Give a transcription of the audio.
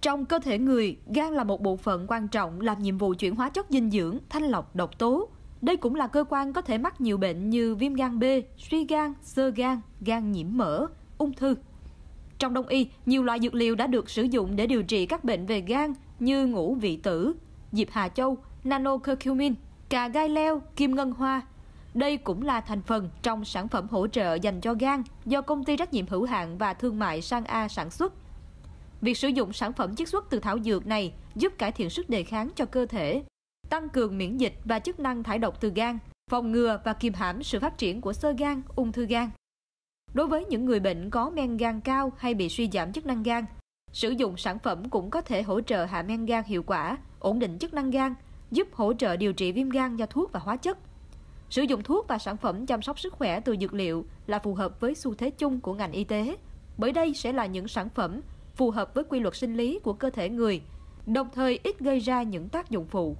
Trong cơ thể người, gan là một bộ phận quan trọng làm nhiệm vụ chuyển hóa chất dinh dưỡng, thanh lọc độc tố. Đây cũng là cơ quan có thể mắc nhiều bệnh như viêm gan B, suy gan, sơ gan, gan nhiễm mỡ, ung thư. Trong đông y, nhiều loại dược liệu đã được sử dụng để điều trị các bệnh về gan như ngũ vị tử, diệp hà châu, nano curcumin, cà gai leo, kim ngân hoa. Đây cũng là thành phần trong sản phẩm hỗ trợ dành cho gan do công ty trách nhiệm hữu hạn và thương mại Sang A sản xuất. Việc sử dụng sản phẩm chiết xuất từ thảo dược này giúp cải thiện sức đề kháng cho cơ thể, tăng cường miễn dịch và chức năng thải độc từ gan, phòng ngừa và kiềm hãm sự phát triển của xơ gan, ung thư gan. Đối với những người bệnh có men gan cao hay bị suy giảm chức năng gan, sử dụng sản phẩm cũng có thể hỗ trợ hạ men gan hiệu quả, ổn định chức năng gan, giúp hỗ trợ điều trị viêm gan do thuốc và hóa chất. Sử dụng thuốc và sản phẩm chăm sóc sức khỏe từ dược liệu là phù hợp với xu thế chung của ngành y tế, bởi đây sẽ là những sản phẩm phù hợp với quy luật sinh lý của cơ thể người, đồng thời ít gây ra những tác dụng phụ.